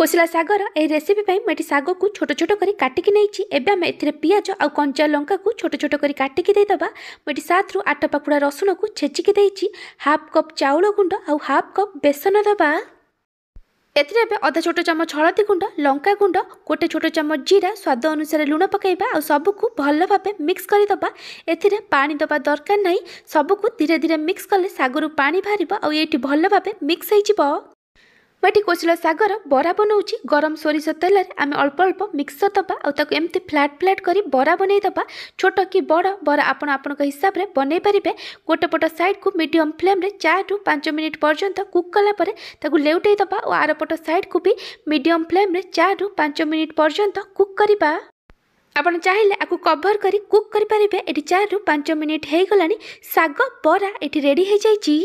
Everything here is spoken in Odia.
କୋଶିଲା ଶାଗର ଏହି ରେସିପି ପାଇଁ ମୁଁ ଏଠି ଶାଗକୁ ଛୋଟ ଛୋଟ କରି କାଟିକି ନେଇଛି ଏବେ ଆମେ ଏଥିରେ ପିଆଜ ଆଉ କଞ୍ଚା ଲଙ୍କାକୁ ଛୋଟ ଛୋଟ କରି କାଟିକି ଦେଇଦେବା ମୁଁ ଏଠି ସାତରୁ ଆଠ ପାଖୁଡ଼ା ରସୁଣକୁ ଛେଚିକି ଦେଇଛି ହାଫ୍ କପ୍ ଚାଉଳ ଗୁଣ୍ଡ ଆଉ ହାଫ୍ କପ୍ ବେସନ ଦେବା ଏଥିରେ ଏବେ ଅଧା ଛୋଟ ଚାମଚ ହଳଦୀ ଗୁଣ୍ଡ ଲଙ୍କା ଗୁଣ୍ଡ ଗୋଟେ ଛୋଟ ଚାମଚ ଜିରା ସ୍ୱାଦ ଅନୁସାରେ ଲୁଣ ପକାଇବା ଆଉ ସବୁକୁ ଭଲ ଭାବେ ମିକ୍ସ କରିଦେବା ଏଥିରେ ପାଣି ଦେବା ଦରକାର ନାହିଁ ସବୁକୁ ଧୀରେ ଧୀରେ ମିକ୍ସ କଲେ ଶାଗରୁ ପାଣି ବାହାରିବ ଆଉ ଏଇଠି ଭଲ ଭାବେ ମିକ୍ସ ହେଇଯିବ ଏଠି କୋଶଳ ଶାଗର ବରା ବନଉଛି ଗରମ ସୋରିଷ ତେଲରେ ଆମେ ଅଳ୍ପ ଅଳ୍ପ ମିକ୍ସର ଦେବା ଆଉ ତାକୁ ଏମିତି ଫ୍ଲାଟ୍ ଫ୍ଲାଟ୍ କରି ବରା ବନେଇ ଦେବା ଛୋଟ କି ବଡ଼ ବରା ଆପଣ ଆପଣଙ୍କ ହିସାବରେ ବନେଇ ପାରିବେ ଗୋଟେ ପଟ ସାଇଡ଼କୁ ମିଡ଼ିୟମ୍ ଫ୍ଲେମ୍ରେ ଚାରିରୁ ପାଞ୍ଚ ମିନିଟ୍ ପର୍ଯ୍ୟନ୍ତ କୁକ୍ କଲା ପରେ ତାକୁ ଲେଉଟେଇ ଦେବା ଓ ଆର ପଟ ସାଇଡ଼୍କୁ ବି ମିଡ଼ିୟମ୍ ଫ୍ଲେମ୍ରେ ଚାରିରୁ ପାଞ୍ଚ ମିନିଟ୍ ପର୍ଯ୍ୟନ୍ତ କୁକ୍ କରିବା ଆପଣ ଚାହିଁଲେ ଆକୁ କଭର୍ କରି କୁକ୍ କରିପାରିବେ ଏଠି ଚାରିରୁ ପାଞ୍ଚ ମିନିଟ୍ ହେଇଗଲାଣି ଶାଗ ବରା ଏଠି ରେଡ଼ି ହେଇଯାଇଛି